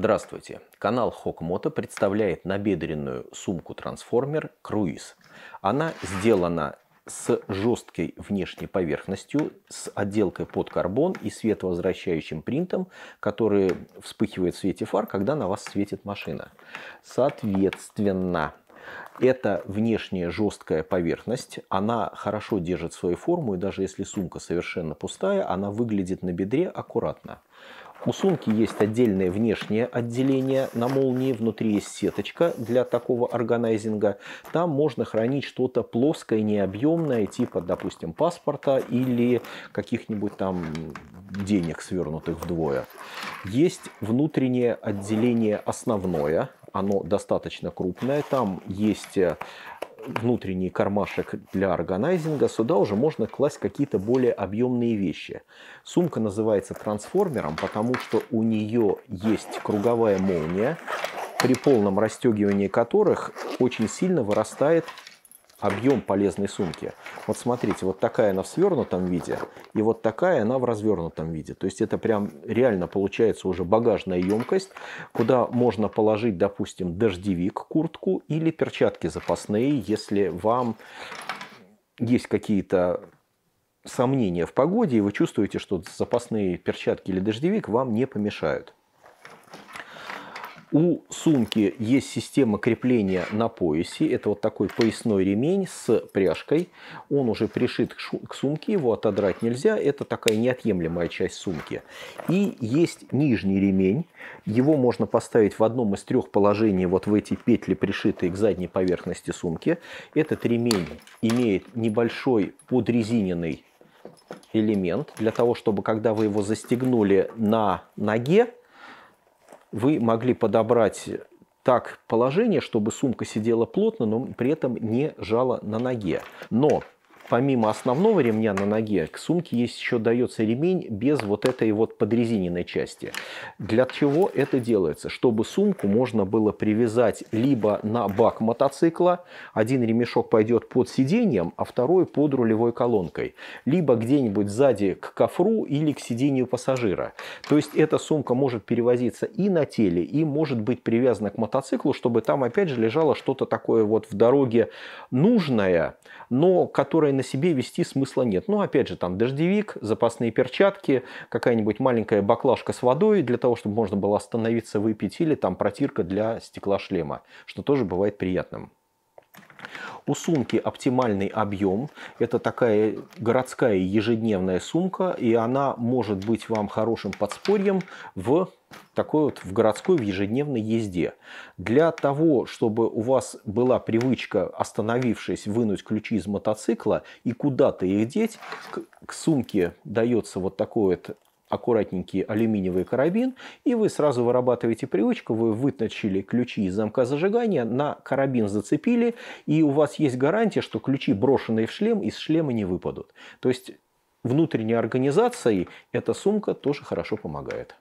Здравствуйте! Канал Хокмото представляет набедренную сумку трансформер Круиз. Она сделана с жесткой внешней поверхностью, с отделкой под карбон и световозвращающим принтом, который вспыхивает в свете фар, когда на вас светит машина. Соответственно, это внешняя жесткая поверхность, она хорошо держит свою форму, и даже если сумка совершенно пустая, она выглядит на бедре аккуратно. У сумки есть отдельное внешнее отделение на молнии, внутри есть сеточка для такого органайзинга. Там можно хранить что-то плоское, необъемное, типа, допустим, паспорта или каких-нибудь там денег, свернутых вдвое. Есть внутреннее отделение основное, оно достаточно крупное, там есть э, внутренний кармашек для органайзинга, сюда уже можно класть какие-то более объемные вещи. Сумка называется трансформером, потому что у нее есть круговая молния, при полном расстегивании которых очень сильно вырастает объем полезной сумки. Вот смотрите, вот такая она в свернутом виде, и вот такая она в развернутом виде. То есть это прям реально получается уже багажная емкость, куда можно положить, допустим, дождевик, куртку или перчатки запасные, если вам есть какие-то сомнения в погоде, и вы чувствуете, что запасные перчатки или дождевик вам не помешают. У сумки есть система крепления на поясе. Это вот такой поясной ремень с пряжкой. Он уже пришит к сумке, его отодрать нельзя. Это такая неотъемлемая часть сумки. И есть нижний ремень. Его можно поставить в одном из трех положений вот в эти петли, пришитые к задней поверхности сумки. Этот ремень имеет небольшой подрезиненный элемент для того, чтобы когда вы его застегнули на ноге, вы могли подобрать так положение, чтобы сумка сидела плотно, но при этом не жала на ноге. Но помимо основного ремня на ноге, к сумке есть еще дается ремень без вот этой вот подрезиненной части. Для чего это делается? Чтобы сумку можно было привязать либо на бак мотоцикла, один ремешок пойдет под сиденьем, а второй под рулевой колонкой, либо где-нибудь сзади к кофру или к сиденью пассажира. То есть эта сумка может перевозиться и на теле, и может быть привязана к мотоциклу, чтобы там опять же лежало что-то такое вот в дороге нужное, но которое на себе вести смысла нет. Ну, опять же, там дождевик, запасные перчатки, какая-нибудь маленькая баклажка с водой для того, чтобы можно было остановиться, выпить, или там протирка для стекла шлема, что тоже бывает приятным. У сумки оптимальный объем. Это такая городская ежедневная сумка, и она может быть вам хорошим подспорьем в такой вот в городской, в ежедневной езде. Для того, чтобы у вас была привычка, остановившись, вынуть ключи из мотоцикла и куда-то их деть, к, к сумке дается вот такой вот аккуратненький алюминиевый карабин, и вы сразу вырабатываете привычку, вы выточили ключи из замка зажигания, на карабин зацепили, и у вас есть гарантия, что ключи, брошенные в шлем, из шлема не выпадут. То есть внутренней организацией эта сумка тоже хорошо помогает.